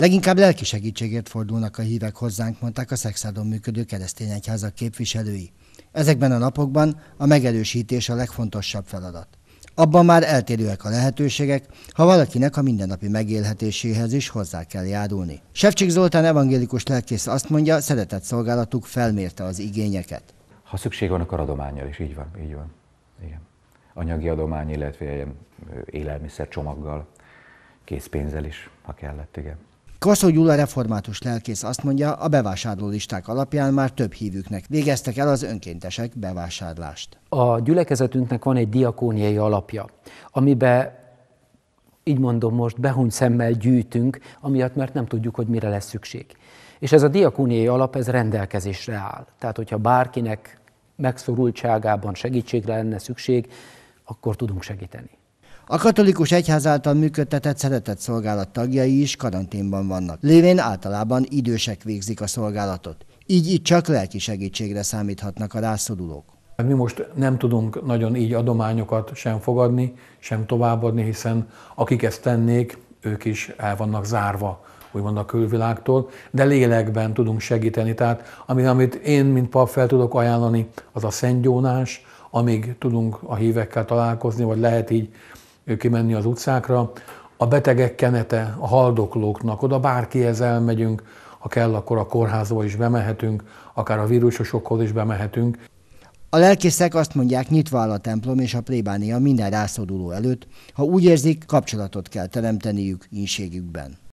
Leginkább lelki segítségért fordulnak a hívek hozzánk, mondták a Szexádon működő keresztény egyházak képviselői. Ezekben a napokban a megerősítés a legfontosabb feladat. Abban már eltérőek a lehetőségek, ha valakinek a mindennapi megélhetéséhez is hozzá kell járulni. Sevcsik Zoltán evangélikus lelkész azt mondja, szeretett szolgálatuk felmérte az igényeket. Ha szükség van, akkor adományjal is, így van, így van. Igen. Anyagi adomány, illetve élelmiszer csomaggal, készpénzzel is, ha kellett, igen. Kaszó Gyula református lelkész azt mondja, a bevásárló listák alapján már több hívőknek végeztek el az önkéntesek bevásárlást. A gyülekezetünknek van egy diakóniai alapja, amiben így mondom most, behuny szemmel gyűjtünk, amiatt, mert nem tudjuk, hogy mire lesz szükség. És ez a diakóniai alap, ez rendelkezésre áll. Tehát, hogyha bárkinek megszorultságában segítségre lenne szükség, akkor tudunk segíteni. A katolikus egyház által működtetett szeretett szolgálat tagjai is karanténban vannak, lévén általában idősek végzik a szolgálatot. Így itt csak lelki segítségre számíthatnak a rászorulók. Mi most nem tudunk nagyon így adományokat sem fogadni, sem továbbadni, hiszen akik ezt tennék, ők is el vannak zárva úgymond a külvilágtól, de lélekben tudunk segíteni. Tehát amit, amit én, mint pap fel tudok ajánlani, az a szentgyónás, amíg tudunk a hívekkel találkozni, vagy lehet így kimenni az utcákra. A betegek kenete, a haldoklóknak, oda bárkihez elmegyünk, ha kell, akkor a kórházba is bemehetünk, akár a vírusosokhoz is bemehetünk. A lelkészek azt mondják, nyitva áll a templom és a plébánia minden rászoruló előtt, ha úgy érzik, kapcsolatot kell teremteniük ínségükben.